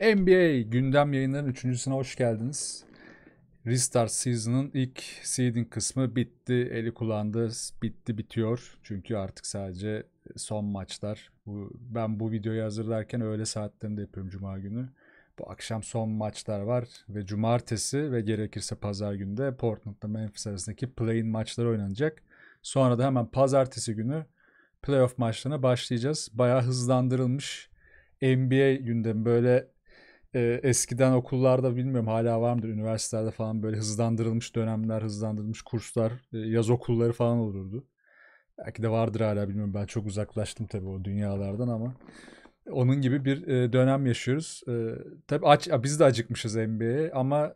NBA gündem yayınlarının üçüncüsüne hoş geldiniz. Restart Season'ın ilk seeding kısmı bitti. Eli kullandı. Bitti bitiyor. Çünkü artık sadece son maçlar. Bu, ben bu videoyu hazırlarken öğle saatlerinde yapıyorum cuma günü. Bu akşam son maçlar var ve cumartesi ve gerekirse pazar günde Portland'la Memphis arasındaki play-in maçları oynanacak. Sonra da hemen pazartesi günü playoff maçlarına başlayacağız. Baya hızlandırılmış NBA gündemi böyle e, eskiden okullarda bilmiyorum hala var mıdır üniversitelerde falan böyle hızlandırılmış dönemler, hızlandırılmış kurslar, e, yaz okulları falan olurdu. Belki de vardır hala bilmiyorum ben çok uzaklaştım tabii o dünyalardan ama onun gibi bir e, dönem yaşıyoruz. E, tabii aç, biz de acıkmışız NBA'ye ama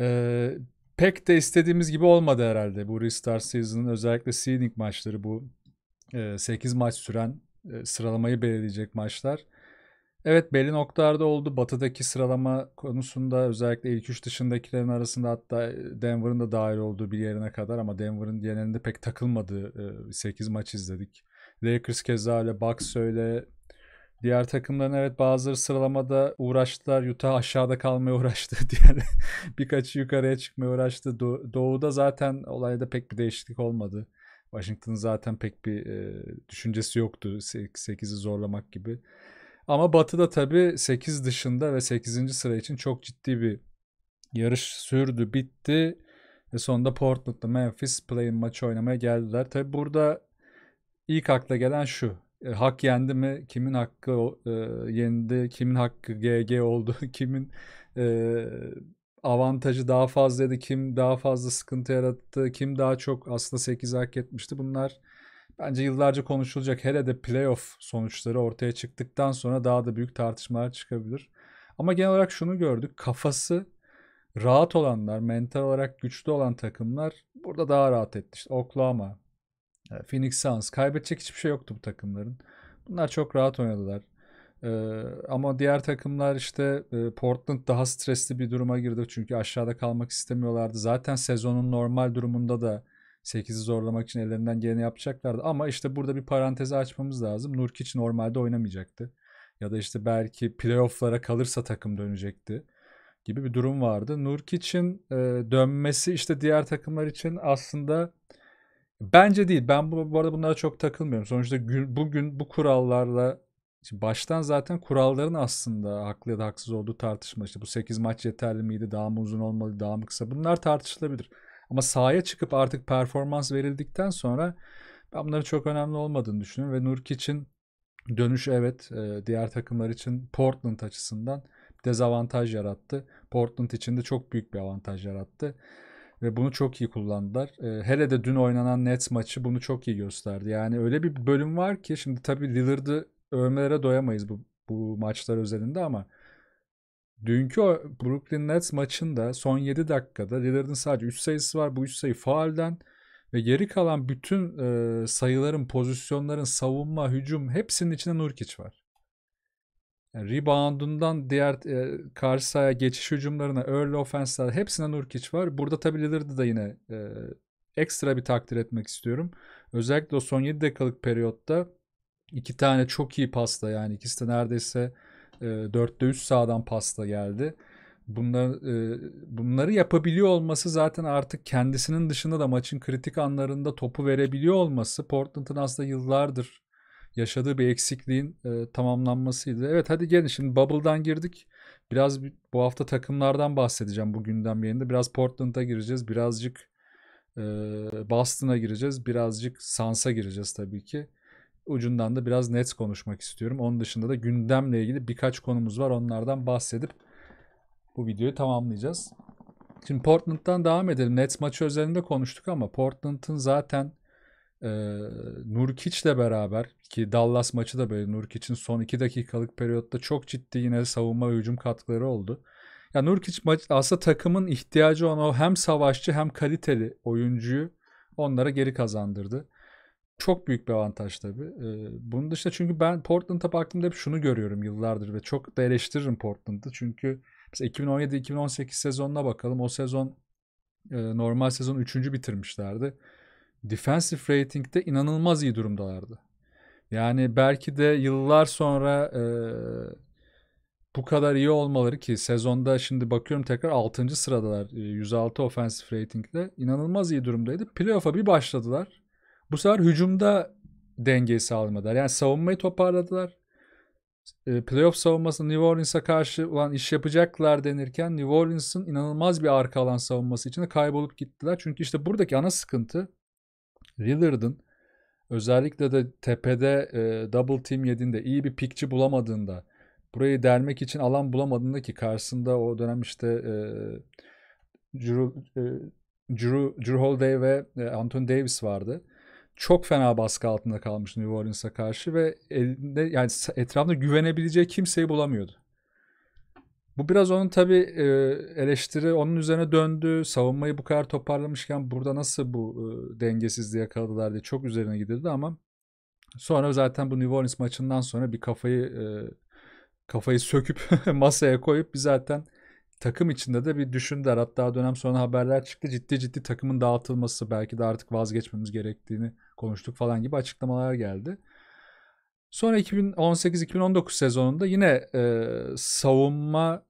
e, pek de istediğimiz gibi olmadı herhalde bu restart season'ın özellikle seeding maçları bu e, 8 maç süren e, sıralamayı belirleyecek maçlar Evet belli noktalarda oldu. Batı'daki sıralama konusunda özellikle ilk üç dışındakilerin arasında hatta e, Denver'ın da dahil olduğu bir yerine kadar ama Denver'ın genelinde pek takılmadığı 8 e, maç izledik. Lakers keza öyle, Bucks öyle. Diğer takımların evet bazıları sıralamada uğraştılar. Utah aşağıda kalmaya uğraştı. Diğer birkaçı yukarıya çıkmaya uğraştı. Do- Doğu'da zaten olayda pek bir değişiklik olmadı. Washington'ın zaten pek bir e, düşüncesi yoktu 8'i zorlamak gibi. Ama Batı'da tabii 8 dışında ve 8. sıra için çok ciddi bir yarış sürdü, bitti. Ve sonunda Portland'da Memphis Play'in maçı oynamaya geldiler. Tabii burada ilk akla gelen şu. E, hak yendi mi? Kimin hakkı e, yendi? Kimin hakkı GG oldu? kimin e, avantajı daha fazlaydı? Kim daha fazla sıkıntı yarattı? Kim daha çok aslında 8 hak etmişti? Bunlar Bence yıllarca konuşulacak hele de playoff sonuçları ortaya çıktıktan sonra daha da büyük tartışmalar çıkabilir. Ama genel olarak şunu gördük. Kafası rahat olanlar, mental olarak güçlü olan takımlar burada daha rahat etti. İşte Oklahoma, e, Phoenix Suns kaybedecek hiçbir şey yoktu bu takımların. Bunlar çok rahat oynadılar. Ee, ama diğer takımlar işte e, Portland daha stresli bir duruma girdi çünkü aşağıda kalmak istemiyorlardı. Zaten sezonun normal durumunda da 8'i zorlamak için ellerinden geleni yapacaklardı. Ama işte burada bir parantezi açmamız lazım. Nurkic normalde oynamayacaktı. Ya da işte belki playofflara kalırsa takım dönecekti gibi bir durum vardı. Nurkic'in e, dönmesi işte diğer takımlar için aslında bence değil. Ben bu, bu arada bunlara çok takılmıyorum. Sonuçta gün, bugün bu kurallarla Şimdi baştan zaten kuralların aslında haklı ya da haksız olduğu tartışma. İşte bu 8 maç yeterli miydi? Daha mı uzun olmalı? Daha mı kısa? Bunlar tartışılabilir. Ama sahaya çıkıp artık performans verildikten sonra ben bunların çok önemli olmadığını düşünüyorum. Ve Nurk için dönüş evet e, diğer takımlar için Portland açısından dezavantaj yarattı. Portland için de çok büyük bir avantaj yarattı. Ve bunu çok iyi kullandılar. E, hele de dün oynanan Nets maçı bunu çok iyi gösterdi. Yani öyle bir bölüm var ki şimdi tabii Lillard'ı övmelere doyamayız bu, bu maçlar özelinde ama Dünkü Brooklyn Nets maçında son 7 dakikada Lillard'ın sadece 3 sayısı var. Bu 3 sayı faalden ve geri kalan bütün e, sayıların, pozisyonların, savunma, hücum hepsinin içinde Nurkic var. Yani reboundundan diğer e, karşı sahaya geçiş hücumlarına, early offense'ler hepsine Nurkic var. Burada tabii Lillard'ı da yine e, ekstra bir takdir etmek istiyorum. Özellikle o son 7 dakikalık periyotta iki tane çok iyi pasta yani ikisi de neredeyse e, 4'te 3 sağdan pasta geldi. Bunlar, e, bunları yapabiliyor olması zaten artık kendisinin dışında da maçın kritik anlarında topu verebiliyor olması Portland'ın aslında yıllardır yaşadığı bir eksikliğin e, tamamlanmasıydı. Evet hadi gelin şimdi Bubble'dan girdik. Biraz bu hafta takımlardan bahsedeceğim bu gündem yerinde. Biraz Portland'a gireceğiz. Birazcık e, Boston'a gireceğiz. Birazcık Sans'a gireceğiz tabii ki ucundan da biraz net konuşmak istiyorum. Onun dışında da gündemle ilgili birkaç konumuz var. Onlardan bahsedip bu videoyu tamamlayacağız. Şimdi Portland'dan devam edelim. Nets maçı özelinde konuştuk ama Portland'ın zaten e, Nurkic'le beraber ki Dallas maçı da böyle Nurkic'in son 2 dakikalık periyotta çok ciddi yine savunma ve hücum katkıları oldu. Ya Nurkic maç aslında takımın ihtiyacı olan o hem savaşçı hem kaliteli oyuncuyu onlara geri kazandırdı çok büyük bir avantaj tabii. Ee, bunun dışında çünkü ben Portland'a baktığımda hep şunu görüyorum yıllardır ve çok da eleştiririm Portland'ı. Çünkü 2017-2018 sezonuna bakalım. O sezon e, normal sezon 3. bitirmişlerdi. Defensive rating'de inanılmaz iyi durumdalardı. Yani belki de yıllar sonra e, bu kadar iyi olmaları ki sezonda şimdi bakıyorum tekrar 6. sıradalar 106 e, offensive ratingle inanılmaz iyi durumdaydı. Playoff'a bir başladılar. Bu sefer hücumda dengeyi sağlamadılar. Yani savunmayı toparladılar. E, playoff savunması New Orleans'a karşı olan iş yapacaklar denirken New Orleans'ın inanılmaz bir arka alan savunması içinde kaybolup gittiler. Çünkü işte buradaki ana sıkıntı Lillard'ın özellikle de tepede e, double team yediğinde iyi bir pikçi bulamadığında burayı dermek için alan bulamadığında ki karşısında o dönem işte e, Drew, e, Drew, Drew Holiday ve e, Anthony Davis vardı çok fena baskı altında kalmış New Orleans'a karşı ve elinde yani etrafında güvenebileceği kimseyi bulamıyordu. Bu biraz onun tabi e, eleştiri onun üzerine döndü. Savunmayı bu kadar toparlamışken burada nasıl bu e, dengesizliğe kaldılar diye çok üzerine gidildi ama sonra zaten bu New Orleans maçından sonra bir kafayı e, kafayı söküp masaya koyup bir zaten takım içinde de bir düşündüler. Hatta dönem sonra haberler çıktı. Ciddi ciddi takımın dağıtılması belki de artık vazgeçmemiz gerektiğini konuştuk falan gibi açıklamalar geldi. Sonra 2018-2019 sezonunda yine e, savunma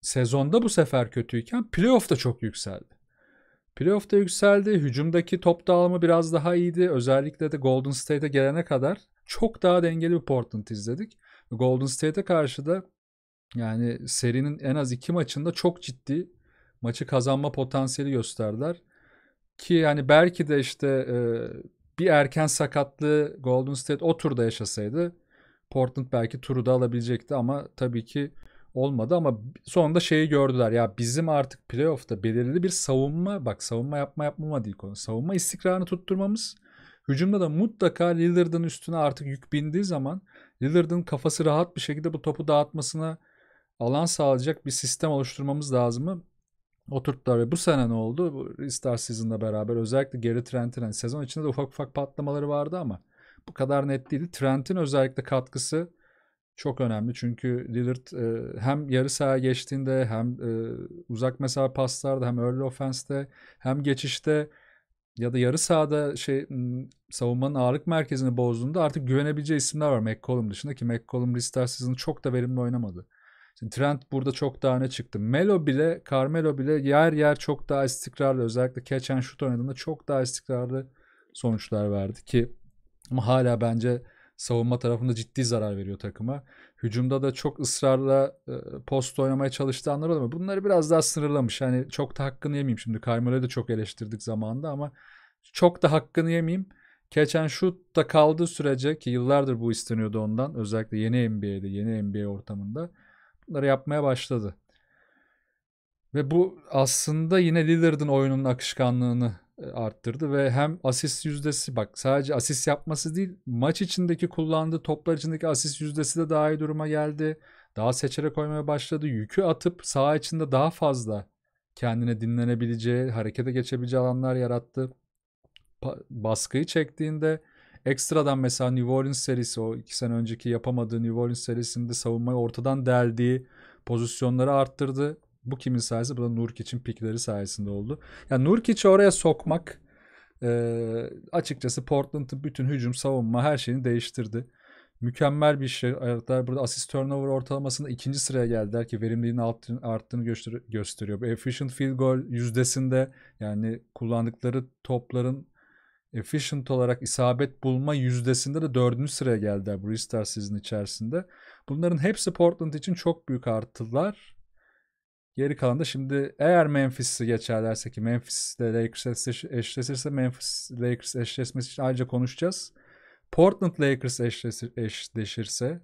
sezonda bu sefer kötüyken playoff'ta çok yükseldi. Playoff'ta yükseldi. Hücumdaki top dağılımı biraz daha iyiydi. Özellikle de Golden State'e gelene kadar çok daha dengeli bir Portland izledik. Golden State'e karşı da yani serinin en az iki maçında çok ciddi maçı kazanma potansiyeli gösterdiler. Ki yani belki de işte e, bir erken sakatlığı Golden State o turda yaşasaydı Portland belki turu da alabilecekti ama tabii ki olmadı ama sonunda şeyi gördüler. Ya bizim artık playoff'ta belirli bir savunma bak savunma yapma yapmama değil konu. Savunma istikrarını tutturmamız Hücumda da mutlaka Lillard'ın üstüne artık yük bindiği zaman Lillard'ın kafası rahat bir şekilde bu topu dağıtmasına alan sağlayacak bir sistem oluşturmamız lazım mı? oturttular ve bu sene ne oldu? Star Season'la beraber özellikle Geri Trent'in yani sezon içinde de ufak ufak patlamaları vardı ama bu kadar net değildi. Trent'in özellikle katkısı çok önemli. Çünkü Lillard e, hem yarı sahaya geçtiğinde hem e, uzak mesafe paslarda hem early offense'de hem geçişte ya da yarı sahada şey savunmanın ağırlık merkezini bozduğunda artık güvenebileceği isimler var McCollum dışında ki McCollum Ristar sezonu çok da verimli oynamadı. Şimdi Trent burada çok daha öne çıktı. Melo bile, Carmelo bile yer yer çok daha istikrarlı özellikle catch and shoot oynadığında çok daha istikrarlı sonuçlar verdi ki ama hala bence savunma tarafında ciddi zarar veriyor takıma. Hücumda da çok ısrarla e, post oynamaya çalıştığı anlar oluyor. Bunları biraz daha sınırlamış. Hani çok da hakkını yemeyeyim şimdi. Carmelo'yu da çok eleştirdik zamanında ama çok da hakkını yemeyeyim. Keçen şut da kaldığı sürece ki yıllardır bu isteniyordu ondan. Özellikle yeni NBA'de, yeni NBA ortamında bunları yapmaya başladı. Ve bu aslında yine Lillard'ın oyunun akışkanlığını e, arttırdı ve hem asist yüzdesi bak sadece asist yapması değil maç içindeki kullandığı toplar içindeki asist yüzdesi de daha iyi duruma geldi. Daha seçerek koymaya başladı. Yükü atıp saha içinde daha fazla kendine dinlenebileceği, harekete geçebileceği alanlar yarattı. Pa- baskıyı çektiğinde ekstradan mesela New Orleans serisi o iki sene önceki yapamadığı New Orleans serisinde savunmayı ortadan deldiği pozisyonları arttırdı. Bu kimin sayesinde? Bu da Nurkic'in pikleri sayesinde oldu. Yani Nurkic'i oraya sokmak e, açıkçası Portland'ın bütün hücum savunma her şeyini değiştirdi. Mükemmel bir şey yarattılar. Burada asist turnover ortalamasında ikinci sıraya geldiler ki verimliliğin arttığını, arttığını göster gösteriyor. Bu efficient field goal yüzdesinde yani kullandıkları topların efficient olarak isabet bulma yüzdesinde de dördüncü sıraya geldiler bu restart sizin içerisinde. Bunların hepsi Portland için çok büyük artılar. Geri kalan da şimdi eğer Memphis'i geçerlerse ki Memphis ile Lakers eşleşirse Memphis Lakers eşleşmesi için ayrıca konuşacağız. Portland Lakers eşleşirse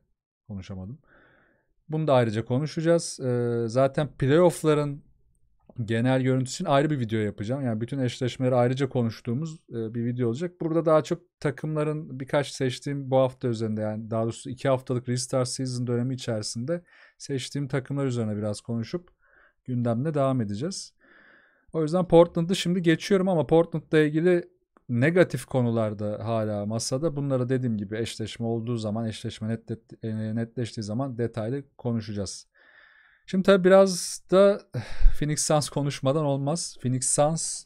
konuşamadım. Bunu da ayrıca konuşacağız. Ee, zaten playoff'ların genel görüntüsü için ayrı bir video yapacağım. Yani bütün eşleşmeleri ayrıca konuştuğumuz e, bir video olacak. Burada daha çok takımların birkaç seçtiğim bu hafta üzerinde yani daha doğrusu iki haftalık restart season dönemi içerisinde seçtiğim takımlar üzerine biraz konuşup gündemle devam edeceğiz. O yüzden Portland'ı şimdi geçiyorum ama Portland'la ilgili negatif konularda hala masada. Bunları dediğim gibi eşleşme olduğu zaman, eşleşme e, netleştiği zaman detaylı konuşacağız. Şimdi tabii biraz da Phoenix Suns konuşmadan olmaz. Phoenix Suns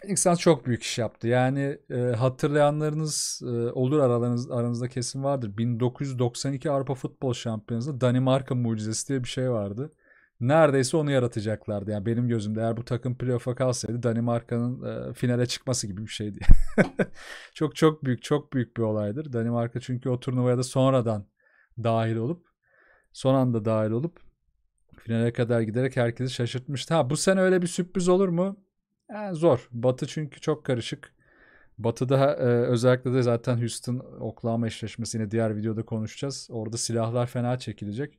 Phoenix Suns çok büyük iş yaptı. Yani e, hatırlayanlarınız e, olur aralarınız, aranızda kesin vardır. 1992 Avrupa Futbol Şampiyonası'nda Danimarka mucizesi diye bir şey vardı. Neredeyse onu yaratacaklardı. Yani benim gözümde eğer bu takım playoff'a kalsaydı Danimarka'nın e, finale çıkması gibi bir şeydi. çok çok büyük, çok büyük bir olaydır. Danimarka çünkü o turnuvaya da sonradan dahil olup son anda dahil olup Finale kadar giderek herkesi şaşırtmıştı. Ha bu sene öyle bir sürpriz olur mu? Yani zor. Batı çünkü çok karışık. Batı'da e, özellikle de zaten Houston Oklahoma eşleşmesi yine diğer videoda konuşacağız. Orada silahlar fena çekilecek.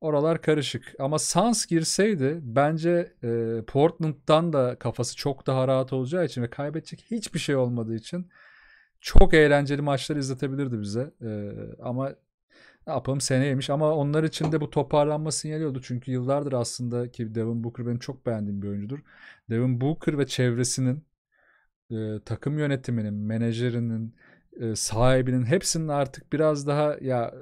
Oralar karışık. Ama sans girseydi bence e, Portland'dan da kafası çok daha rahat olacağı için ve kaybedecek hiçbir şey olmadığı için çok eğlenceli maçlar izletebilirdi bize. E, ama ne yapalım seneymiş ama onlar için de bu toparlanma sinyali oldu. Çünkü yıllardır aslında ki Devin Booker benim çok beğendiğim bir oyuncudur. Devin Booker ve çevresinin e, takım yönetiminin, menajerinin, e, sahibinin hepsinin artık biraz daha ya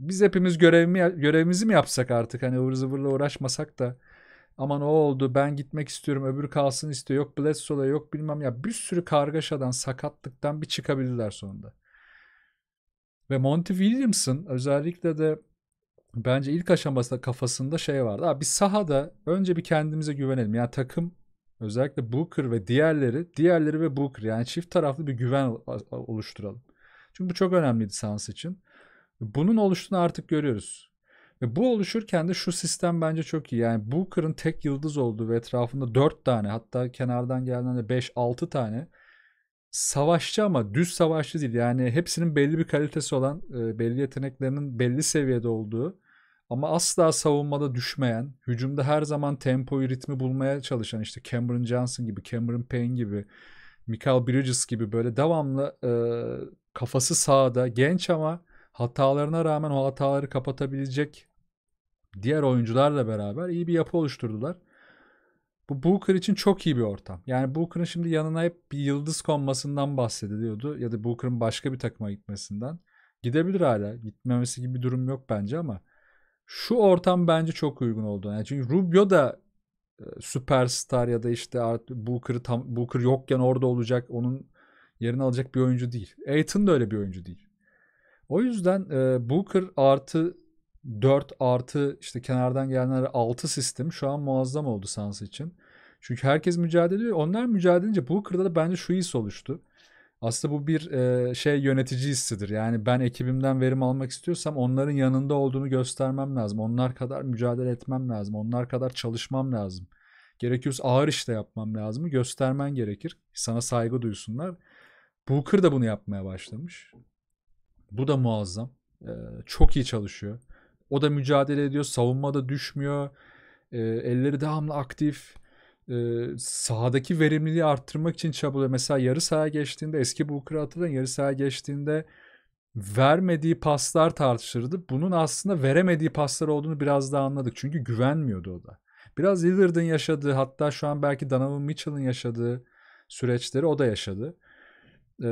biz hepimiz görevimi, görevimizi mi yapsak artık hani ıvır zıvırla uğraşmasak da aman o oldu ben gitmek istiyorum öbür kalsın istiyor yok Bledsoe'la yok bilmem ya bir sürü kargaşadan sakatlıktan bir çıkabildiler sonunda. Ve Monty Williams'ın özellikle de bence ilk aşamasında kafasında şey vardı. Abi biz sahada önce bir kendimize güvenelim. Yani takım özellikle Booker ve diğerleri, diğerleri ve Booker yani çift taraflı bir güven oluşturalım. Çünkü bu çok önemliydi Suns için. Bunun oluştuğunu artık görüyoruz. Ve bu oluşurken de şu sistem bence çok iyi. Yani Booker'ın tek yıldız olduğu ve etrafında 4 tane hatta kenardan gelen de 5-6 tane savaşçı ama düz savaşçı değil. Yani hepsinin belli bir kalitesi olan, e, belli yeteneklerinin belli seviyede olduğu ama asla savunmada düşmeyen, hücumda her zaman tempoyu, ritmi bulmaya çalışan işte Cameron Johnson gibi, Cameron Payne gibi, Michael Bridges gibi böyle devamlı e, kafası sağda, genç ama hatalarına rağmen o hataları kapatabilecek diğer oyuncularla beraber iyi bir yapı oluşturdular. Bu Booker için çok iyi bir ortam. Yani Booker'ın şimdi yanına hep bir yıldız konmasından bahsediliyordu ya da Booker'ın başka bir takıma gitmesinden. Gidebilir hala. Gitmemesi gibi bir durum yok bence ama şu ortam bence çok uygun oldu. Yani çünkü Rubio da e, süperstar ya da işte artık Booker, tam, Booker yokken orada olacak onun yerini alacak bir oyuncu değil. Aiton da öyle bir oyuncu değil. O yüzden e, Booker artı 4 artı işte kenardan gelenler 6 sistem şu an muazzam oldu Sans için. Çünkü herkes mücadele ediyor. Onlar mücadele edince Booker'da da bence şu his oluştu. Aslında bu bir e, şey yönetici hissidir. Yani ben ekibimden verim almak istiyorsam onların yanında olduğunu göstermem lazım. Onlar kadar mücadele etmem lazım. Onlar kadar çalışmam lazım. Gerekiyorsa ağır işte yapmam lazım. Göstermen gerekir. Sana saygı duysunlar. Booker da bunu yapmaya başlamış. Bu da muazzam. E, çok iyi çalışıyor. O da mücadele ediyor. Savunmada düşmüyor. E, elleri devamlı aktif. E, sahadaki verimliliği arttırmak için çabalıyor. Mesela yarı sahaya geçtiğinde eski Booker'ı hatırlayın. Yarı sahaya geçtiğinde vermediği paslar tartışırdı. Bunun aslında veremediği paslar olduğunu biraz daha anladık. Çünkü güvenmiyordu o da. Biraz Lillard'ın yaşadığı hatta şu an belki Donovan Mitchell'ın yaşadığı süreçleri o da yaşadı. Ee,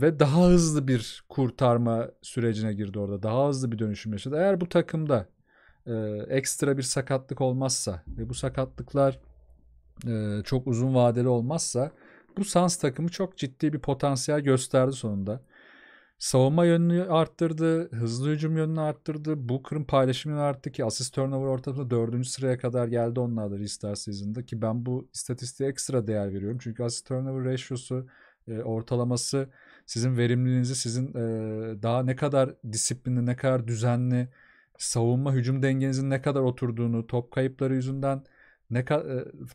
ve daha hızlı bir kurtarma sürecine girdi orada. Daha hızlı bir dönüşüm yaşadı. Eğer bu takımda e, ekstra bir sakatlık olmazsa ve bu sakatlıklar e, çok uzun vadeli olmazsa bu sans takımı çok ciddi bir potansiyel gösterdi sonunda. Savunma yönünü arttırdı, hızlı hücum yönünü arttırdı, Bu Booker'ın paylaşımını arttı ki asist turnover ortamında dördüncü sıraya kadar geldi onlar da restart season'da ki ben bu istatistiğe ekstra değer veriyorum. Çünkü asist turnover ratio'su e, ortalaması sizin verimliliğinizi, sizin e, daha ne kadar disiplinli, ne kadar düzenli, savunma hücum dengenizin ne kadar oturduğunu, top kayıpları yüzünden ne e,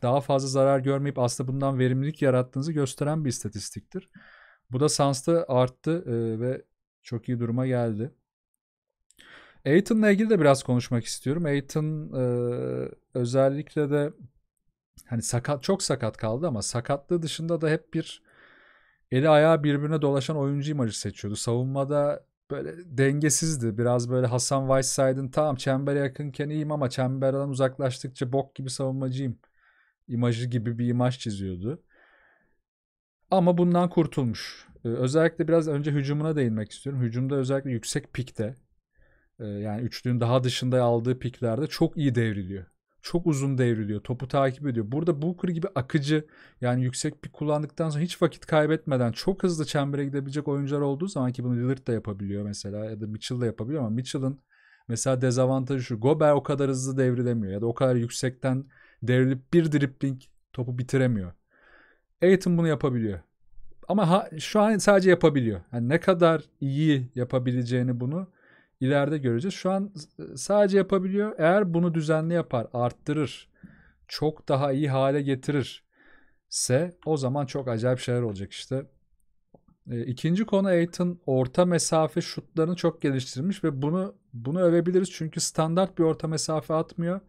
daha fazla zarar görmeyip aslında bundan verimlilik yarattığınızı gösteren bir istatistiktir. Bu da Sans'ta arttı e, ve çok iyi duruma geldi. Aiton'la ilgili de biraz konuşmak istiyorum. Aiton e, özellikle de hani sakat çok sakat kaldı ama sakatlığı dışında da hep bir eli ayağı birbirine dolaşan oyuncu imajı seçiyordu. Savunmada böyle dengesizdi. Biraz böyle Hasan Whiteside'ın tamam çembere yakınken iyiyim ama çemberden uzaklaştıkça bok gibi savunmacıyım imajı gibi bir imaj çiziyordu. Ama bundan kurtulmuş. Ee, özellikle biraz önce hücumuna değinmek istiyorum. Hücumda özellikle yüksek pikte e, yani üçlünün daha dışında aldığı piklerde çok iyi devriliyor çok uzun devriliyor. Topu takip ediyor. Burada Booker gibi akıcı yani yüksek bir kullandıktan sonra hiç vakit kaybetmeden çok hızlı çembere gidebilecek oyuncular olduğu zaman ki bunu Lillard da yapabiliyor mesela ya da Mitchell da yapabiliyor ama Mitchell'ın mesela dezavantajı şu. Gobert o kadar hızlı devrilemiyor ya da o kadar yüksekten devrilip bir dribbling topu bitiremiyor. Aiton bunu yapabiliyor. Ama ha, şu an sadece yapabiliyor. Yani ne kadar iyi yapabileceğini bunu ileride göreceğiz. Şu an e, sadece yapabiliyor. Eğer bunu düzenli yapar, arttırır, çok daha iyi hale getirirse o zaman çok acayip şeyler olacak işte. E, ikinci konu Aiton orta mesafe şutlarını çok geliştirmiş ve bunu bunu övebiliriz çünkü standart bir orta mesafe atmıyor.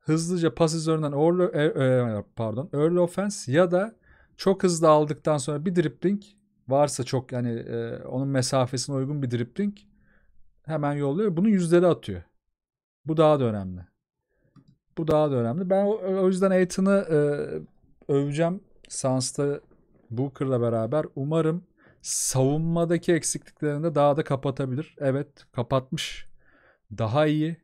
Hızlıca pas üzerinden Orlo, e, e, pardon, early offense ya da çok hızlı aldıktan sonra bir dribbling varsa çok yani e, onun mesafesine uygun bir dribbling hemen yolluyor. Bunu yüzleri atıyor. Bu daha da önemli. Bu daha da önemli. Ben o, o yüzden Aiton'ı e, öveceğim. Sans'ta Booker'la beraber. Umarım savunmadaki eksikliklerini de daha da kapatabilir. Evet kapatmış. Daha iyi.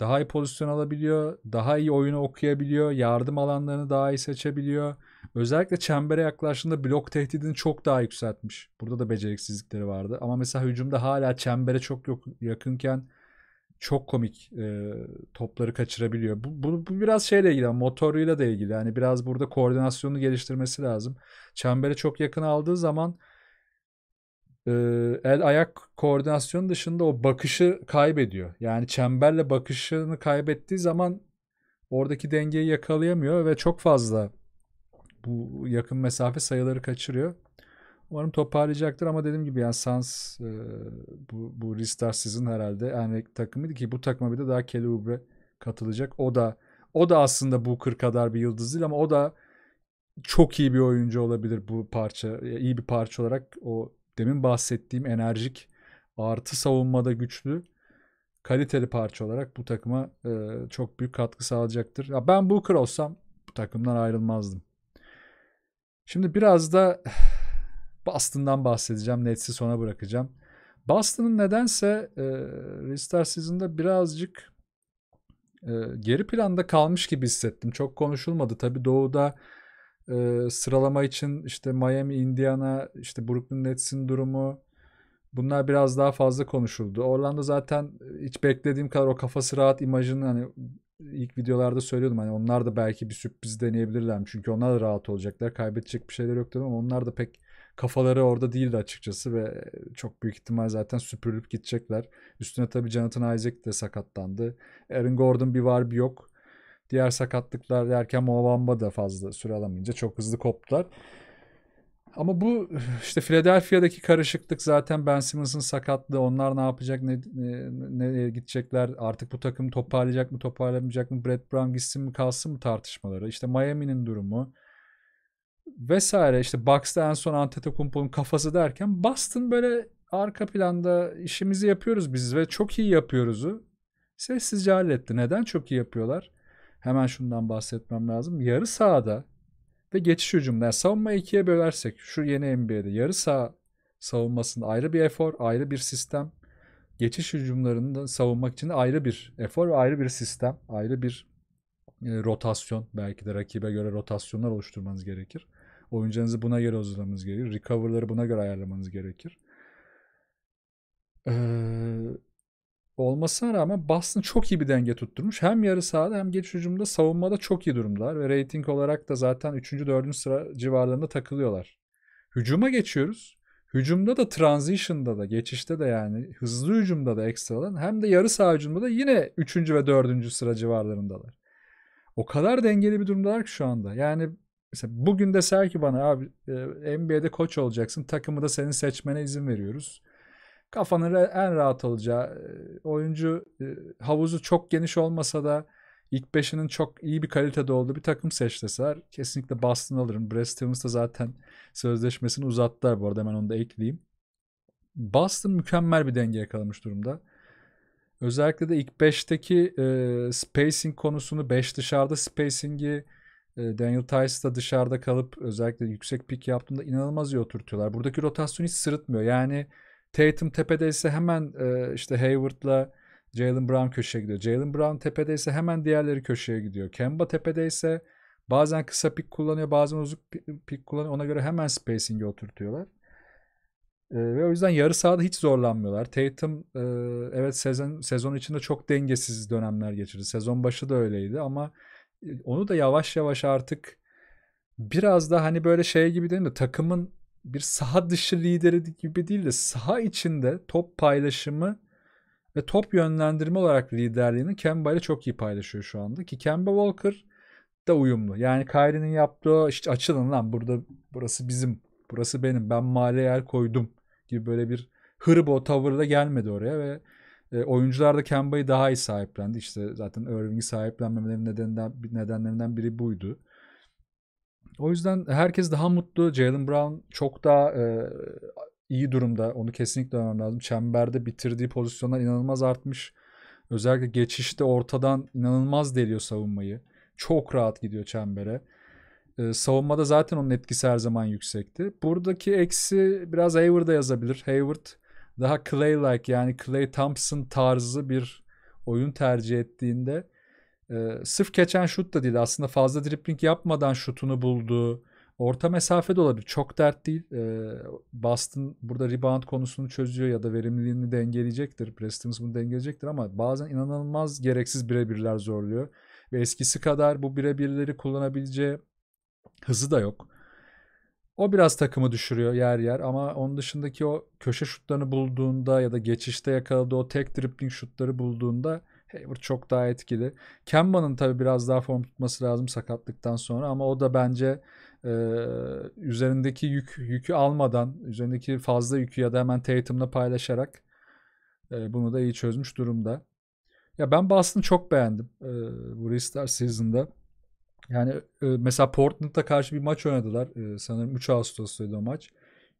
Daha iyi pozisyon alabiliyor. Daha iyi oyunu okuyabiliyor. Yardım alanlarını daha iyi seçebiliyor. Özellikle çembere yaklaştığında blok tehdidini çok daha yükseltmiş. Burada da beceriksizlikleri vardı. Ama mesela hücumda hala çembere çok yok, yakınken çok komik e, topları kaçırabiliyor. Bu, bu, bu biraz şeyle ilgili, motoruyla da ilgili. Yani biraz burada koordinasyonunu geliştirmesi lazım. Çembere çok yakın aldığı zaman e, el ayak koordinasyonu dışında o bakışı kaybediyor. Yani çemberle bakışını kaybettiği zaman oradaki dengeyi yakalayamıyor ve çok fazla bu yakın mesafe sayıları kaçırıyor. Umarım toparlayacaktır ama dediğim gibi yani Sans e, bu, bu restart sizin herhalde yani takımıydı ki bu takıma bir de daha Kelly Oubre katılacak. O da o da aslında bu kır kadar bir yıldız değil ama o da çok iyi bir oyuncu olabilir bu parça. E, iyi bir parça olarak o demin bahsettiğim enerjik artı savunmada güçlü kaliteli parça olarak bu takıma e, çok büyük katkı sağlayacaktır. Ya ben Booker olsam bu takımdan ayrılmazdım. Şimdi biraz da Boston'dan bahsedeceğim. Nets'i sona bırakacağım. Boston'ın nedense e, Restart Season'da birazcık e, geri planda kalmış gibi hissettim. Çok konuşulmadı. Tabii doğuda e, sıralama için işte Miami, Indiana, işte Brooklyn Nets'in durumu bunlar biraz daha fazla konuşuldu. Orlando zaten e, hiç beklediğim kadar o kafası rahat imajını hani ilk videolarda söylüyordum hani onlar da belki bir sürpriz deneyebilirler çünkü onlar da rahat olacaklar kaybedecek bir şeyler yok dedim ama onlar da pek kafaları orada değildi açıkçası ve çok büyük ihtimal zaten süpürülüp gidecekler. Üstüne tabii Jonathan Isaac de sakatlandı. Aaron Gordon bir var bir yok. Diğer sakatlıklar derken Mobamba da fazla süre alamayınca çok hızlı koptular. Ama bu işte Philadelphia'daki karışıklık zaten Ben Simmons'ın sakatlığı onlar ne yapacak ne, ne gidecekler artık bu takım toparlayacak mı toparlamayacak mı Brad Brown gitsin mi kalsın mı tartışmaları işte Miami'nin durumu vesaire işte Bucks'ta en son Antetokounmpo'nun kafası derken Boston böyle arka planda işimizi yapıyoruz biz ve çok iyi yapıyoruzu sessizce halletti. Neden çok iyi yapıyorlar? Hemen şundan bahsetmem lazım. Yarı sahada ve geçiş hücumda. Yani savunmayı ikiye bölersek şu yeni NBA'de yarı saha savunmasında ayrı bir efor, ayrı bir sistem. Geçiş hücumlarını da savunmak için de ayrı bir efor ve ayrı bir sistem, ayrı bir e, rotasyon. Belki de rakibe göre rotasyonlar oluşturmanız gerekir. Oyuncularınızı buna göre hazırlamanız gerekir. Recover'ları buna göre ayarlamanız gerekir. Ee, olmasına rağmen Boston çok iyi bir denge tutturmuş. Hem yarı sahada hem geçiş hücumda savunmada çok iyi durumdalar ve rating olarak da zaten 3. 4. sıra civarlarında takılıyorlar. Hücuma geçiyoruz. Hücumda da transition'da da geçişte de yani hızlı hücumda da ekstradan hem de yarı saha hücumda da yine 3. ve 4. sıra civarlarındalar. O kadar dengeli bir durumdalar ki şu anda. Yani mesela bugün deser ki bana abi e, NBA'de koç olacaksın takımı da senin seçmene izin veriyoruz kafanın en rahat olacağı oyuncu havuzu çok geniş olmasa da ilk beşinin çok iyi bir kalitede olduğu bir takım seçteseler kesinlikle Boston alırım. Brad Stevens da zaten sözleşmesini uzattılar bu arada hemen onu da ekleyeyim. Boston mükemmel bir denge yakalamış durumda. Özellikle de ilk 5'teki e, spacing konusunu 5 dışarıda spacing'i e, Daniel Tice da dışarıda kalıp özellikle yüksek pick yaptığında inanılmaz iyi oturtuyorlar. Buradaki rotasyon hiç sırıtmıyor. Yani Tatum tepedeyse hemen e, işte Hayward'la Jalen Brown köşeye gidiyor. Jalen Brown tepedeyse hemen diğerleri köşeye gidiyor. Kemba tepedeyse bazen kısa pik kullanıyor bazen uzun pik kullanıyor. Ona göre hemen spacing'e oturtuyorlar. E, ve o yüzden yarı sahada hiç zorlanmıyorlar. Tatum e, evet sezon sezon içinde çok dengesiz dönemler geçirdi. Sezon başı da öyleydi ama e, onu da yavaş yavaş artık biraz da hani böyle şey gibi değil mi? Takımın bir saha dışı lideri gibi değil de saha içinde top paylaşımı ve top yönlendirme olarak liderliğini Kemba ile çok iyi paylaşıyor şu anda. Ki Kemba Walker da uyumlu. Yani Kyrie'nin yaptığı işte açılın lan burada burası bizim, burası benim. Ben male yer koydum gibi böyle bir hırbo tavırla gelmedi oraya ve e, oyuncular da Kemba'yı daha iyi sahiplendi. İşte zaten Irving'i sahiplenmemelerinin nedeninden, nedenlerinden biri buydu. O yüzden herkes daha mutlu. Jalen Brown çok daha e, iyi durumda. Onu kesinlikle önemli lazım. Çemberde bitirdiği pozisyonlar inanılmaz artmış. Özellikle geçişte ortadan inanılmaz deliyor savunmayı. Çok rahat gidiyor çembere. Ee, savunmada zaten onun etkisi her zaman yüksekti. Buradaki eksi biraz Hayward'a yazabilir. Hayward daha Clay-like yani Clay Thompson tarzı bir oyun tercih ettiğinde e, sırf geçen şut da değil. Aslında fazla dribbling yapmadan şutunu buldu. Orta mesafe de olabilir. Çok dert değil. E, Boston burada rebound konusunu çözüyor ya da verimliliğini dengeleyecektir. Prestons bunu dengeleyecektir ama bazen inanılmaz gereksiz birebirler zorluyor. Ve eskisi kadar bu birebirleri kullanabileceği hızı da yok. O biraz takımı düşürüyor yer yer ama onun dışındaki o köşe şutlarını bulduğunda ya da geçişte yakaladığı o tek dribbling şutları bulduğunda Hayward çok daha etkili. Kemba'nın tabi biraz daha form tutması lazım sakatlıktan sonra ama o da bence e, üzerindeki yük yükü almadan, üzerindeki fazla yükü ya da hemen Tatum'la paylaşarak e, bunu da iyi çözmüş durumda. Ya ben Boston'ı çok beğendim e, bu Restart Season'da. Yani e, mesela Portland'a karşı bir maç oynadılar. E, sanırım 3 Ağustos'taydı o maç.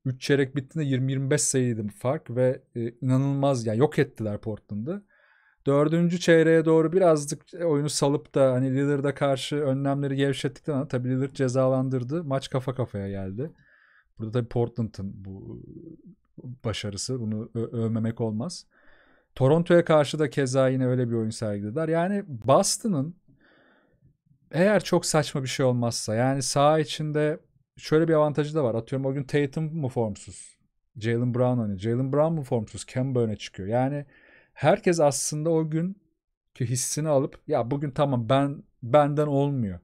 3 çeyrek bittiğinde 20-25 sayıydı fark ve e, inanılmaz yani yok ettiler Portland'ı. Dördüncü çeyreğe doğru birazcık e, oyunu salıp da hani Lillard'a karşı önlemleri gevşettikten sonra tabii Lillard cezalandırdı. Maç kafa kafaya geldi. Burada tabii Portland'ın bu e, başarısı. Bunu övmemek olmaz. Toronto'ya karşı da keza yine öyle bir oyun sergilediler. Yani Boston'ın eğer çok saçma bir şey olmazsa yani saha içinde şöyle bir avantajı da var. Atıyorum o gün Tatum mu formsuz? Jalen Brown oynuyor. Jalen Brown mu formsuz? Kemba öne çıkıyor. Yani herkes aslında o gün ki hissini alıp ya bugün tamam ben benden olmuyor.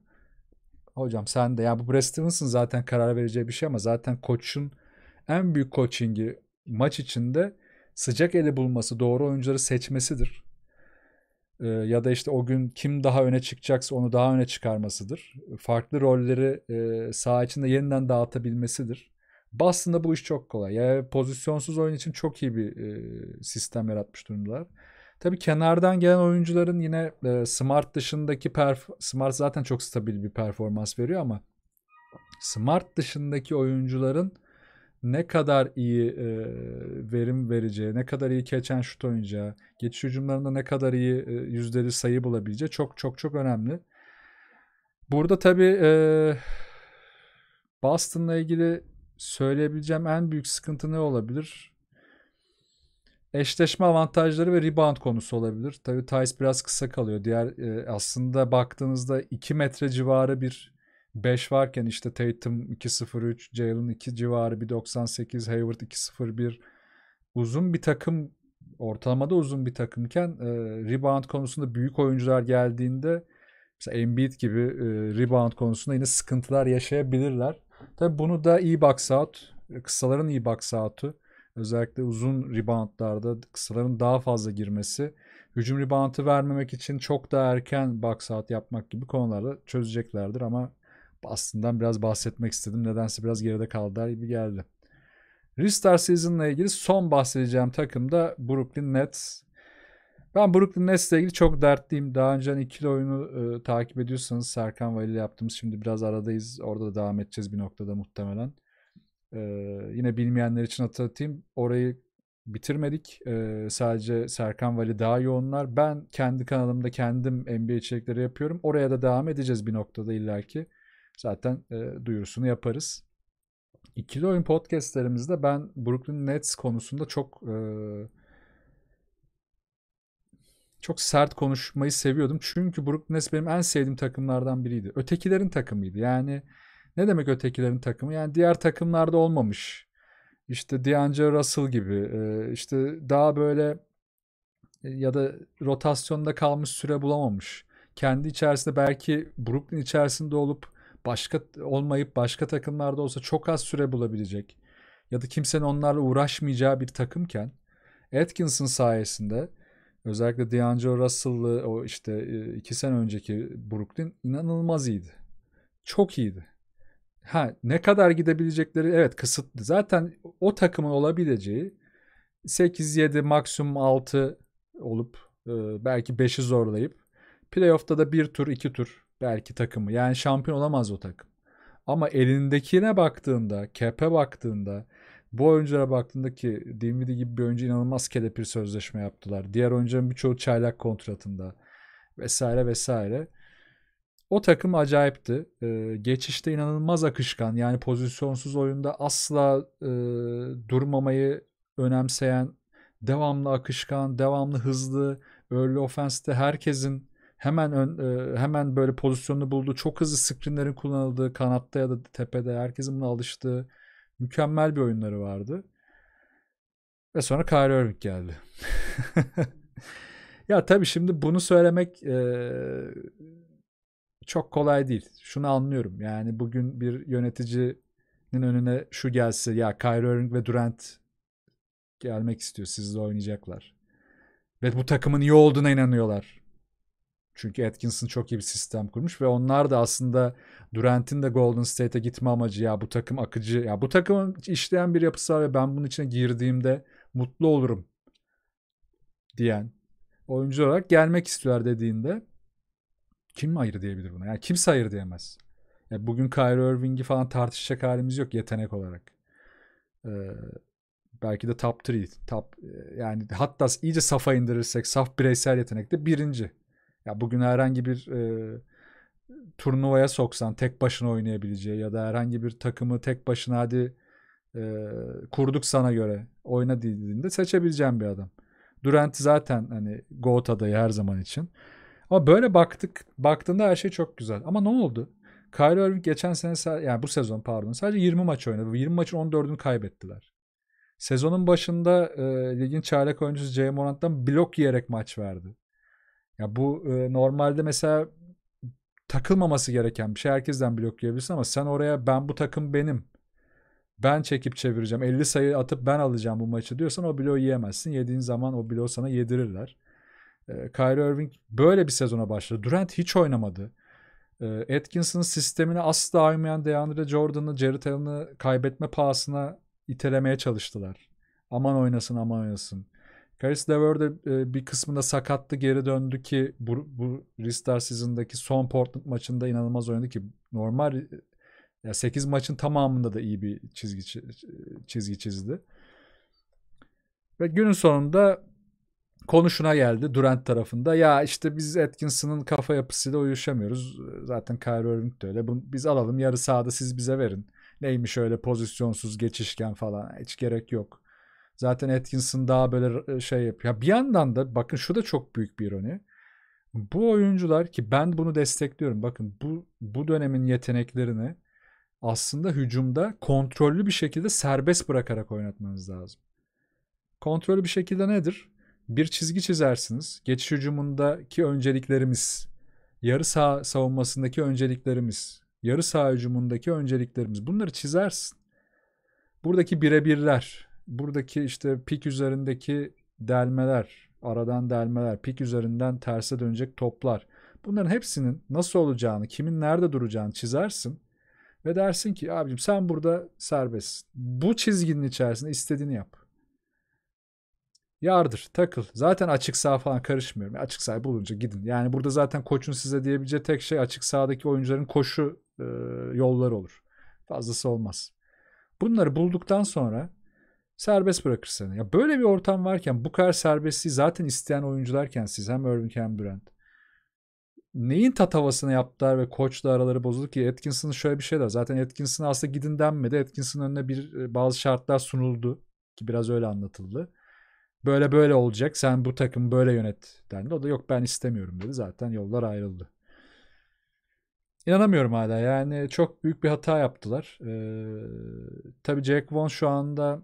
Hocam sen de ya bu Brad Stevens'ın zaten karar vereceği bir şey ama zaten koçun en büyük coachingi maç içinde sıcak eli bulması, doğru oyuncuları seçmesidir. Ee, ya da işte o gün kim daha öne çıkacaksa onu daha öne çıkarmasıdır. Farklı rolleri e, saha içinde yeniden dağıtabilmesidir. Boston'da bu iş çok kolay. Yani pozisyonsuz oyun için çok iyi bir e, sistem yaratmış durumdalar. Tabii kenardan gelen oyuncuların yine e, Smart dışındaki perf- Smart zaten çok stabil bir performans veriyor ama Smart dışındaki oyuncuların ne kadar iyi e, verim vereceği, ne kadar iyi keçen şut oynayacağı, geçiş hücumlarında ne kadar iyi e, yüzdeli sayı bulabileceği çok çok çok önemli. Burada tabii e, Boston'la ilgili söyleyebileceğim en büyük sıkıntı ne olabilir? Eşleşme avantajları ve rebound konusu olabilir. Tabii Thais biraz kısa kalıyor. Diğer e, aslında baktığınızda 2 metre civarı bir 5 varken işte Tatum 2.03, Jalen 2 civarı bir 1.98, Hayward 2.01 uzun bir takım ortalamada uzun bir takımken e, rebound konusunda büyük oyuncular geldiğinde mesela Embiid gibi e, rebound konusunda yine sıkıntılar yaşayabilirler. Tabi bunu da iyi box out, e, kısaların iyi box out'u özellikle uzun reboundlarda kısaların daha fazla girmesi hücum reboundı vermemek için çok daha erken box out yapmak gibi konuları çözeceklerdir ama aslında biraz bahsetmek istedim. Nedense biraz geride kaldılar gibi geldi. Restart Season'la ilgili son bahsedeceğim takım da Brooklyn Nets. Ben Brooklyn Nets'le ilgili çok dertliyim. Daha önceden ikili oyunu e, takip ediyorsanız Serkan Vali ile yaptığımız şimdi biraz aradayız. Orada da devam edeceğiz bir noktada muhtemelen. E, yine bilmeyenler için hatırlatayım. Orayı bitirmedik. E, sadece Serkan Vali daha yoğunlar. Ben kendi kanalımda kendim NBA içerikleri yapıyorum. Oraya da devam edeceğiz bir noktada illaki. Zaten e, duyurusunu yaparız. İkili oyun podcastlerimizde ben Brooklyn Nets konusunda çok... E, çok sert konuşmayı seviyordum. Çünkü Brook Nets benim en sevdiğim takımlardan biriydi. Ötekilerin takımıydı. Yani ne demek ötekilerin takımı? Yani diğer takımlarda olmamış. İşte D'Angelo Russell gibi. E, işte daha böyle e, ya da rotasyonda kalmış süre bulamamış. Kendi içerisinde belki Brooklyn içerisinde olup başka olmayıp başka takımlarda olsa çok az süre bulabilecek ya da kimsenin onlarla uğraşmayacağı bir takımken Atkinson sayesinde Özellikle D'Angelo Russell'lı o işte e, iki sene önceki Brooklyn inanılmaz iyiydi. Çok iyiydi. Ha ne kadar gidebilecekleri evet kısıtlı. Zaten o takımın olabileceği 8-7 maksimum 6 olup e, belki 5'i zorlayıp playoff'ta da bir tur iki tur belki takımı. Yani şampiyon olamaz o takım. Ama elindekine baktığında, cap'e baktığında bu oyunculara baktığında ki DVD gibi bir oyuncu inanılmaz kelepir sözleşme yaptılar. Diğer oyuncuların birçoğu çaylak kontratında vesaire vesaire. O takım acayipti. Ee, geçişte inanılmaz akışkan. Yani pozisyonsuz oyunda asla e, durmamayı önemseyen, devamlı akışkan, devamlı hızlı, early offense'de herkesin hemen ön, e, hemen böyle pozisyonunu bulduğu, çok hızlı screenlerin kullanıldığı, kanatta ya da tepede herkesin buna alıştığı Mükemmel bir oyunları vardı. Ve sonra Kyrie Irving geldi. ya tabii şimdi bunu söylemek e, çok kolay değil. Şunu anlıyorum. Yani bugün bir yöneticinin önüne şu gelse ya Kyrie Irving ve Durant gelmek istiyor. Sizle oynayacaklar. Ve bu takımın iyi olduğuna inanıyorlar. Çünkü Atkinson çok iyi bir sistem kurmuş ve onlar da aslında Durant'in de Golden State'e gitme amacı ya bu takım akıcı ya bu takımın işleyen bir yapısı var ve ben bunun içine girdiğimde mutlu olurum diyen oyuncu olarak gelmek istiyorlar dediğinde kim ayır diyebilir buna? Yani kimse ayır diyemez. Ya bugün Kyrie Irving'i falan tartışacak halimiz yok yetenek olarak. Ee, belki de top 3, top e, yani hatta iyice safa indirirsek saf bireysel yetenekte birinci ya bugün herhangi bir e, turnuvaya soksan tek başına oynayabileceği ya da herhangi bir takımı tek başına hadi e, kurduk sana göre oyna dediğinde seçebileceğim bir adam. Durant zaten hani GOAT adayı her zaman için. Ama böyle baktık baktığında her şey çok güzel. Ama ne oldu? Kyrie Irving geçen sene yani bu sezon pardon sadece 20 maç oynadı. 20 maçın 14'ünü kaybettiler. Sezonun başında e, ligin çaylak oyuncusu J Morant'tan blok yiyerek maç verdi. Ya bu e, normalde mesela takılmaması gereken bir şey. Herkesten bloklayabilirsin ama sen oraya ben bu takım benim. Ben çekip çevireceğim. 50 sayı atıp ben alacağım bu maçı diyorsan o bloğu yiyemezsin. Yediğin zaman o bloğu sana yedirirler. E, Kyrie Irving böyle bir sezona başladı. Durant hiç oynamadı. E, Atkinson'ın sistemine asla uymayan DeAndre Jordan'ı, Jared Allen'ı kaybetme pahasına itelemeye çalıştılar. Aman oynasın aman oynasın. Karis LeVer'de e, bir kısmında sakattı geri döndü ki bu, bu Ristar Season'daki son Portland maçında inanılmaz oynadı ki normal e, ya 8 maçın tamamında da iyi bir çizgi çizgi çizdi. Ve günün sonunda konuşuna geldi Durant tarafında. Ya işte biz Atkinson'ın kafa yapısıyla uyuşamıyoruz. Zaten Kyrie Irving de öyle. Bunu, biz alalım yarı sahada siz bize verin. Neymiş öyle pozisyonsuz geçişken falan hiç gerek yok Zaten Atkinson daha böyle e, şey yapıyor. Ya Bir yandan da bakın şu da çok büyük bir ironi. Bu oyuncular ki ben bunu destekliyorum. Bakın bu bu dönemin yeteneklerini aslında hücumda kontrollü bir şekilde serbest bırakarak oynatmanız lazım. Kontrollü bir şekilde nedir? Bir çizgi çizersiniz. Geçiş hücumundaki önceliklerimiz, yarı saha savunmasındaki önceliklerimiz, yarı saha hücumundaki önceliklerimiz. Bunları çizersin. Buradaki birebirler, buradaki işte pik üzerindeki delmeler, aradan delmeler, pik üzerinden terse dönecek toplar. Bunların hepsinin nasıl olacağını, kimin nerede duracağını çizersin ve dersin ki abicim sen burada serbest, Bu çizginin içerisinde istediğini yap. Yardır, takıl. Zaten açık saha falan karışmıyorum. Açık saha bulunca gidin. Yani burada zaten koçun size diyebileceği tek şey açık sahadaki oyuncuların koşu e, yolları olur. Fazlası olmaz. Bunları bulduktan sonra serbest bırakır seni. Ya böyle bir ortam varken bu kadar serbestliği zaten isteyen oyuncularken siz hem Irving hem Durant neyin tatavasını yaptılar ve koçla araları bozuldu ki Atkinson'ın şöyle bir şey de zaten Atkinson'a aslında gidin denmedi. Atkinson'ın önüne bir e, bazı şartlar sunuldu ki biraz öyle anlatıldı. Böyle böyle olacak sen bu takımı böyle yönet dendi. O da yok ben istemiyorum dedi zaten yollar ayrıldı. İnanamıyorum hala yani çok büyük bir hata yaptılar. Ee, tabii Jack Vaughn şu anda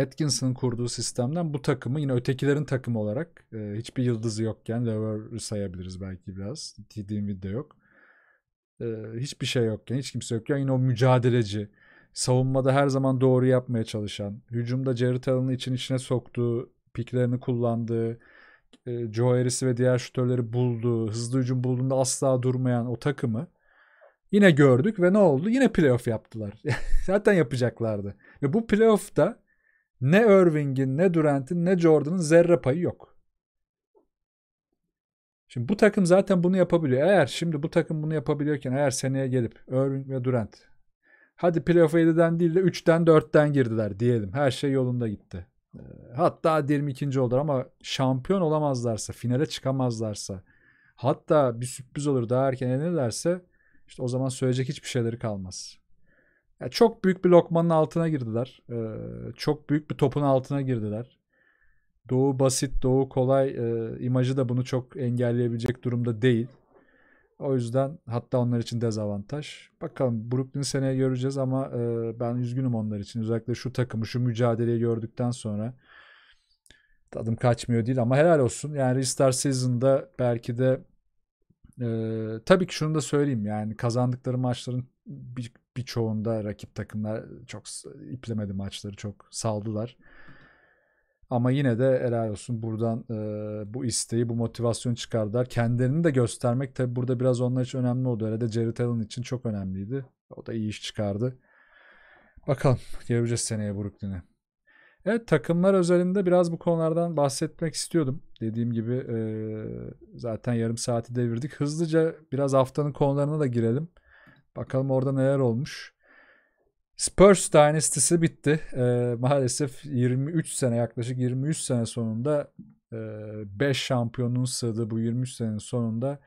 Atkinson'ın kurduğu sistemden bu takımı yine ötekilerin takımı olarak e, hiçbir yıldızı yokken Lever'ı sayabiliriz belki biraz. TD'nin de yok. E, hiçbir şey yokken, hiç kimse yokken yine o mücadeleci, savunmada her zaman doğru yapmaya çalışan, hücumda Jared Allen'ı için içine soktuğu, piklerini kullandığı, e, Joe Harris'i ve diğer şutörleri bulduğu, hızlı hücum bulduğunda asla durmayan o takımı yine gördük ve ne oldu? Yine playoff yaptılar. Zaten yapacaklardı. Ve bu playoff'ta ne Irving'in, ne Durant'in, ne Jordan'ın zerre payı yok. Şimdi bu takım zaten bunu yapabiliyor. Eğer şimdi bu takım bunu yapabiliyorken eğer seneye gelip Irving ve Durant hadi playoff 7'den değil de 3'ten 4'ten girdiler diyelim. Her şey yolunda gitti. Ee, hatta 22. olur ama şampiyon olamazlarsa, finale çıkamazlarsa hatta bir sürpriz olur daha erken elenirlerse işte o zaman söyleyecek hiçbir şeyleri kalmaz. Yani çok büyük bir lokmanın altına girdiler. Ee, çok büyük bir topun altına girdiler. Doğu basit, doğu kolay e, imajı da bunu çok engelleyebilecek durumda değil. O yüzden hatta onlar için dezavantaj. Bakalım Brooklyn seneye göreceğiz ama e, ben üzgünüm onlar için. Özellikle şu takımı, şu mücadeleyi gördükten sonra tadım kaçmıyor değil ama helal olsun. Yani Restart Season'da belki de e, tabii ki şunu da söyleyeyim yani kazandıkları maçların bir, birçoğunda rakip takımlar çok iplemedi maçları çok saldılar. Ama yine de helal olsun buradan e, bu isteği, bu motivasyonu çıkardılar. Kendilerini de göstermek tabi burada biraz onlar için önemli oldu. öyle de Jared Allen için çok önemliydi. O da iyi iş çıkardı. Bakalım göreceğiz seneye Brooklyn'e. Evet takımlar özelinde biraz bu konulardan bahsetmek istiyordum. Dediğim gibi e, zaten yarım saati devirdik. Hızlıca biraz haftanın konularına da girelim. Bakalım orada neler olmuş. Spurs dynastis'i bitti. E, maalesef 23 sene yaklaşık 23 sene sonunda e, şampiyonun sığdığı bu 23 senenin sonunda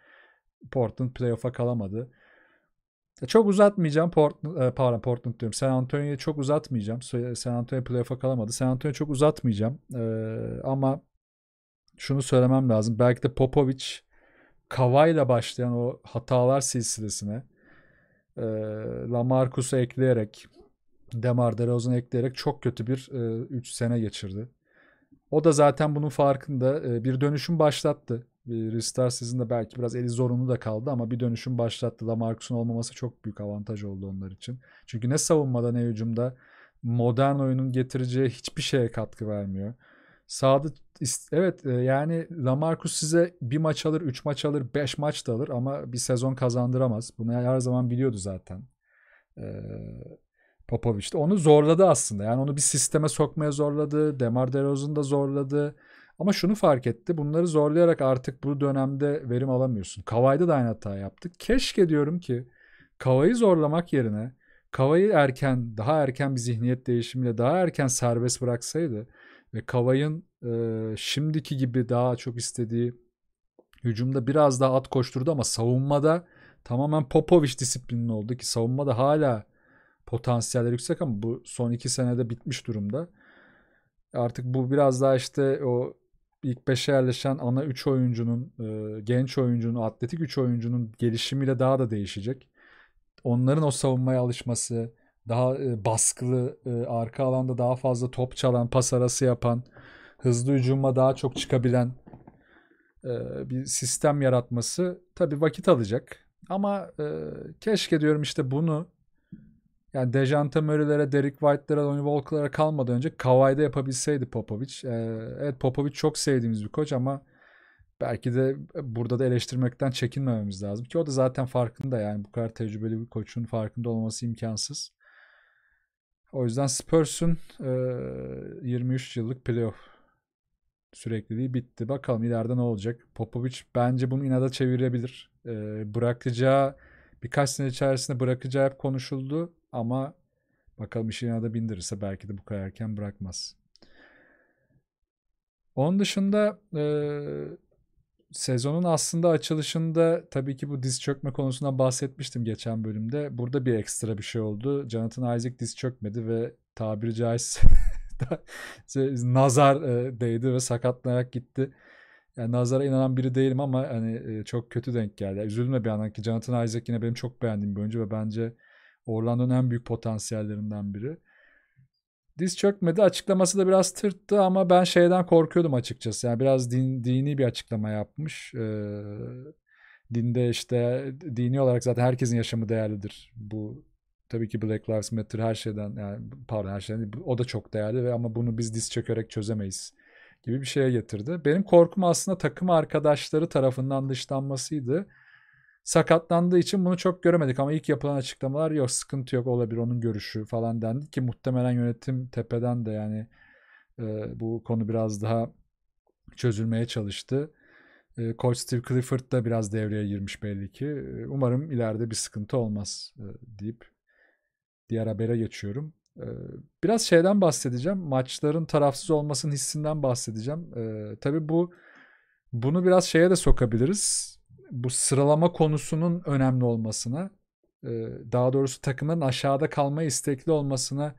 Portland playoff'a kalamadı. E, çok uzatmayacağım. Portland, e, pardon Portland diyorum. San Antonio'yu çok uzatmayacağım. San Antonio playoff'a kalamadı. San Antonio'yu çok uzatmayacağım. Ee, ama şunu söylemem lazım. Belki de Popovic Kavay'la başlayan o hatalar silsilesine e, Lamarcus'u ekleyerek Demar DeRozan'ı ekleyerek çok kötü bir 3 e, sene geçirdi. O da zaten bunun farkında. E, bir dönüşüm başlattı. Bir restart sizin belki biraz eli zorunlu da kaldı ama bir dönüşüm başlattı. Lamarcus'un olmaması çok büyük avantaj oldu onlar için. Çünkü ne savunmada ne hücumda modern oyunun getireceği hiçbir şeye katkı vermiyor. Sağda evet e, yani Lamarcus size bir maç alır, üç maç alır, beş maç da alır ama bir sezon kazandıramaz. Bunu her zaman biliyordu zaten. Ee, Popovic de onu zorladı aslında. Yani onu bir sisteme sokmaya zorladı. Demar DeRozan da zorladı. Ama şunu fark etti. Bunları zorlayarak artık bu dönemde verim alamıyorsun. Kavay'da da aynı hata yaptık. Keşke diyorum ki Kavay'ı zorlamak yerine Kavay'ı erken, daha erken bir zihniyet değişimiyle daha erken serbest bıraksaydı ve Kavay'ın e, şimdiki gibi daha çok istediği hücumda biraz daha at koşturdu ama savunmada tamamen Popovic disiplinin oldu ki savunmada hala potansiyeller yüksek ama bu son iki senede bitmiş durumda. Artık bu biraz daha işte o ilk beşe yerleşen ana 3 oyuncunun, e, genç oyuncunun, atletik 3 oyuncunun gelişimiyle daha da değişecek. Onların o savunmaya alışması, daha e, baskılı, e, arka alanda daha fazla top çalan, pas arası yapan, hızlı hücuma daha çok çıkabilen e, bir sistem yaratması tabi vakit alacak. Ama e, keşke diyorum işte bunu yani Dejante Murray'lere, Derek White'lara, Lonnie Walker'lara kalmadan önce Kawhi'de yapabilseydi Popovic. Ee, evet Popovic çok sevdiğimiz bir koç ama belki de burada da eleştirmekten çekinmememiz lazım. Ki o da zaten farkında yani bu kadar tecrübeli bir koçun farkında olması imkansız. O yüzden Spurs'un e, 23 yıllık playoff sürekliliği bitti. Bakalım ileride ne olacak. Popovic bence bunu inada çevirebilir. E, bırakacağı birkaç sene içerisinde bırakacağı hep konuşuldu ama bakalım işi inada bindirirse belki de bu kadar erken bırakmaz. Onun dışında e, sezonun aslında açılışında tabii ki bu diz çökme konusundan bahsetmiştim geçen bölümde. Burada bir ekstra bir şey oldu. Jonathan Isaac diz çökmedi ve tabiri caizse nazar e, değdi ve sakatlanarak gitti. Yani nazara inanan biri değilim ama hani e, çok kötü denk geldi. Üzülme bir yandan ki Jonathan Isaac yine benim çok beğendiğim bir oyuncu ve bence Orlando'nun en büyük potansiyellerinden biri diz çökmedi. Açıklaması da biraz tırttı ama ben şeyden korkuyordum açıkçası. Yani biraz din, dini bir açıklama yapmış. Ee, dinde işte dini olarak zaten herkesin yaşamı değerlidir. Bu tabii ki Black Lives Matter her şeyden yani pardon her şeyden o da çok değerli ve ama bunu biz diz çökerek çözemeyiz gibi bir şeye getirdi. Benim korkum aslında takım arkadaşları tarafından dışlanmasıydı sakatlandığı için bunu çok göremedik ama ilk yapılan açıklamalar yok sıkıntı yok olabilir onun görüşü falan dendi ki muhtemelen yönetim tepeden de yani e, bu konu biraz daha çözülmeye çalıştı. E, Coach Steve Clifford da biraz devreye girmiş belli ki. E, umarım ileride bir sıkıntı olmaz e, deyip diğer habere geçiyorum. E, biraz şeyden bahsedeceğim. Maçların tarafsız olmasının hissinden bahsedeceğim. E, tabii bu bunu biraz şeye de sokabiliriz bu sıralama konusunun önemli olmasına daha doğrusu takımın aşağıda kalma istekli olmasına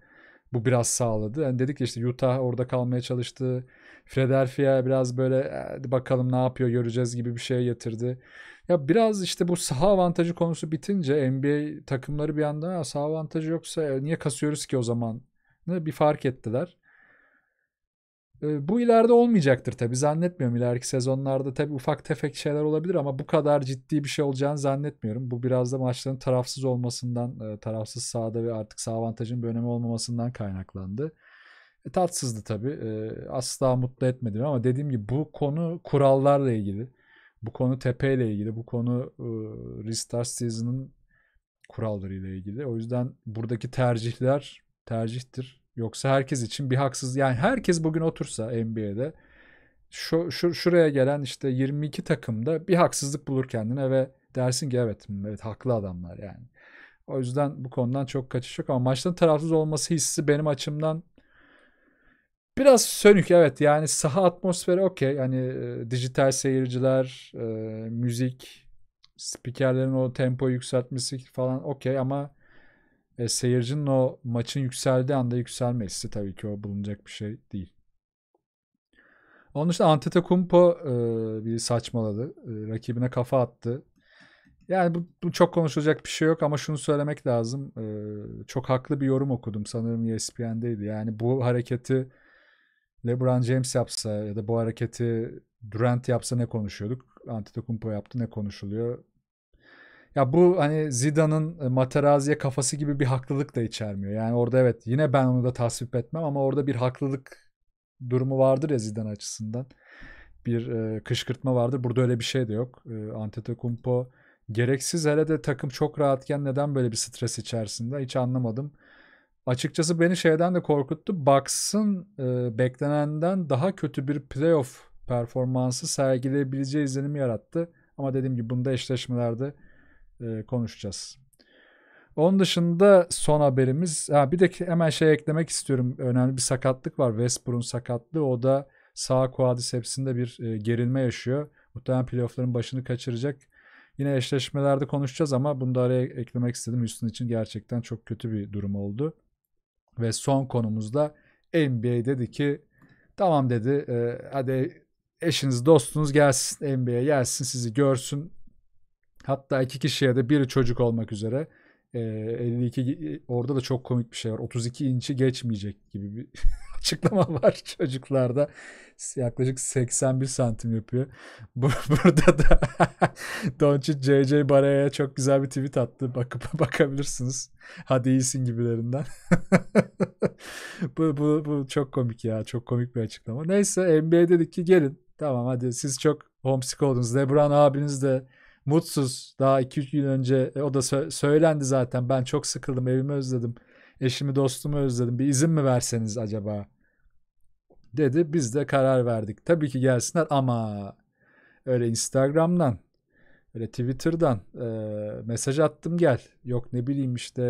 bu biraz sağladı. Yani dedik işte Utah orada kalmaya çalıştı. Philadelphia biraz böyle e, hadi bakalım ne yapıyor göreceğiz gibi bir şeye getirdi. Ya biraz işte bu saha avantajı konusu bitince NBA takımları bir anda saha avantajı yoksa e, niye kasıyoruz ki o zaman bir fark ettiler. Ee, bu ileride olmayacaktır tabi zannetmiyorum. ileriki sezonlarda tabi ufak tefek şeyler olabilir ama bu kadar ciddi bir şey olacağını zannetmiyorum. Bu biraz da maçların tarafsız olmasından, e, tarafsız sahada ve artık sağ avantajın bir önemi olmamasından kaynaklandı. E, tatsızdı tabi E, asla mutlu etmedim ama dediğim gibi bu konu kurallarla ilgili. Bu konu tepeyle ilgili. Bu konu e, Restart Season'ın kurallarıyla ilgili. O yüzden buradaki tercihler tercihtir Yoksa herkes için bir haksız yani herkes bugün otursa NBA'de şu, şu şuraya gelen işte 22 takımda bir haksızlık bulur kendine ve dersin ki evet evet haklı adamlar yani. O yüzden bu konudan çok kaçış yok ama maçtan tarafsız olması hissi benim açımdan biraz sönük evet yani saha atmosferi okey yani e, dijital seyirciler e, müzik spikerlerin o tempo yükseltmesi falan okey ama e, seyircinin o maçın yükseldiği anda yükselmesi tabii ki o bulunacak bir şey değil. Onun dışında Antetokounmpo e, bir saçmaladı. E, rakibine kafa attı. Yani bu, bu çok konuşulacak bir şey yok ama şunu söylemek lazım. E, çok haklı bir yorum okudum sanırım ESPN'deydi. Yani bu hareketi LeBron James yapsa ya da bu hareketi Durant yapsa ne konuşuyorduk? Antetokounmpo yaptı ne konuşuluyor? Ya bu hani Zidane'ın e, Materazzi'ye kafası gibi bir haklılık da içermiyor. Yani orada evet yine ben onu da tasvip etmem ama orada bir haklılık durumu vardır ya Zidane açısından. Bir e, kışkırtma vardır. Burada öyle bir şey de yok. E, Antetokounmpo gereksiz hele de takım çok rahatken neden böyle bir stres içerisinde hiç anlamadım. Açıkçası beni şeyden de korkuttu. Bucks'ın e, beklenenden daha kötü bir playoff performansı sergileyebileceği izlenimi yarattı. Ama dediğim gibi bunda eşleşmelerde e, konuşacağız. Onun dışında son haberimiz. Ha bir de hemen şey eklemek istiyorum. Önemli bir sakatlık var. Westbrook'un sakatlığı. O da sağ quadricepsinde bir e, gerilme yaşıyor. Muhtemelen playoffların başını kaçıracak. Yine eşleşmelerde konuşacağız ama bunu da araya eklemek istedim. Houston için gerçekten çok kötü bir durum oldu. Ve son konumuzda NBA dedi ki tamam dedi e, hadi eşiniz dostunuz gelsin NBA gelsin sizi görsün Hatta iki kişiye de bir çocuk olmak üzere. E, 52 orada da çok komik bir şey var. 32 inçi geçmeyecek gibi bir açıklama var çocuklarda. Yaklaşık 81 santim yapıyor. Burada da Doncic JJ Baraya çok güzel bir tweet attı. Bakıp bakabilirsiniz. Hadi iyisin gibilerinden. bu, bu, bu çok komik ya. Çok komik bir açıklama. Neyse NBA dedik ki gelin. Tamam hadi siz çok homesick oldunuz. LeBron abiniz de mutsuz. Daha 2-3 gün önce e, o da söylendi zaten. Ben çok sıkıldım, evimi özledim. Eşimi, dostumu özledim. Bir izin mi verseniz acaba? Dedi. Biz de karar verdik. Tabii ki gelsinler ama öyle Instagram'dan Öyle Twitter'dan e, mesaj attım gel. Yok ne bileyim işte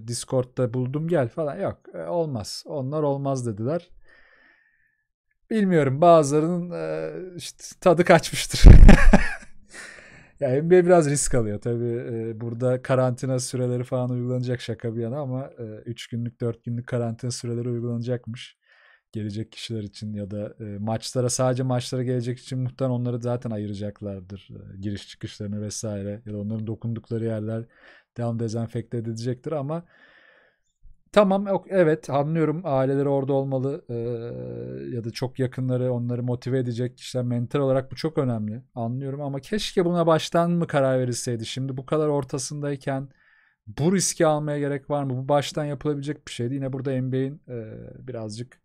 e, Discord'da buldum gel falan. Yok e, olmaz. Onlar olmaz dediler. Bilmiyorum bazılarının e, işte, tadı kaçmıştır. yani NBA biraz risk alıyor tabii. Ee, burada karantina süreleri falan uygulanacak şaka bir yana ama 3 e, günlük 4 günlük karantina süreleri uygulanacakmış. Gelecek kişiler için ya da e, maçlara sadece maçlara gelecek için muhtemelen onları zaten ayıracaklardır. E, giriş çıkışlarını vesaire ya da onların dokundukları yerler devam dezenfekte edilecektir ama Tamam yok, evet anlıyorum aileleri orada olmalı ee, ya da çok yakınları onları motive edecek kişiler mental olarak bu çok önemli anlıyorum ama keşke buna baştan mı karar verilseydi şimdi bu kadar ortasındayken bu riski almaya gerek var mı bu baştan yapılabilecek bir şeydi yine burada NBA'in e, birazcık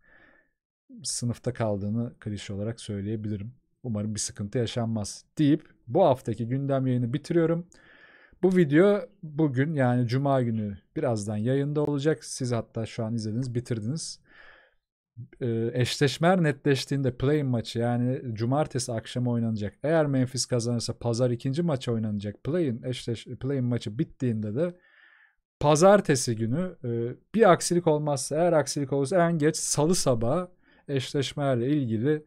sınıfta kaldığını klişe olarak söyleyebilirim umarım bir sıkıntı yaşanmaz deyip bu haftaki gündem yayını bitiriyorum. Bu video bugün yani cuma günü birazdan yayında olacak. Siz hatta şu an izlediniz, bitirdiniz. Ee, eşleşmeler netleştiğinde play maçı yani cumartesi akşamı oynanacak. Eğer Memphis kazanırsa pazar ikinci maçı oynanacak. Play'in eşleş play maçı bittiğinde de pazartesi günü e, bir aksilik olmazsa eğer aksilik olursa en geç salı sabahı eşleşmelerle ilgili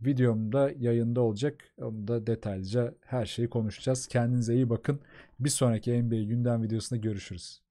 videomda yayında olacak. Onu da detaylıca her şeyi konuşacağız. Kendinize iyi bakın. Bir sonraki NBA gündem videosunda görüşürüz.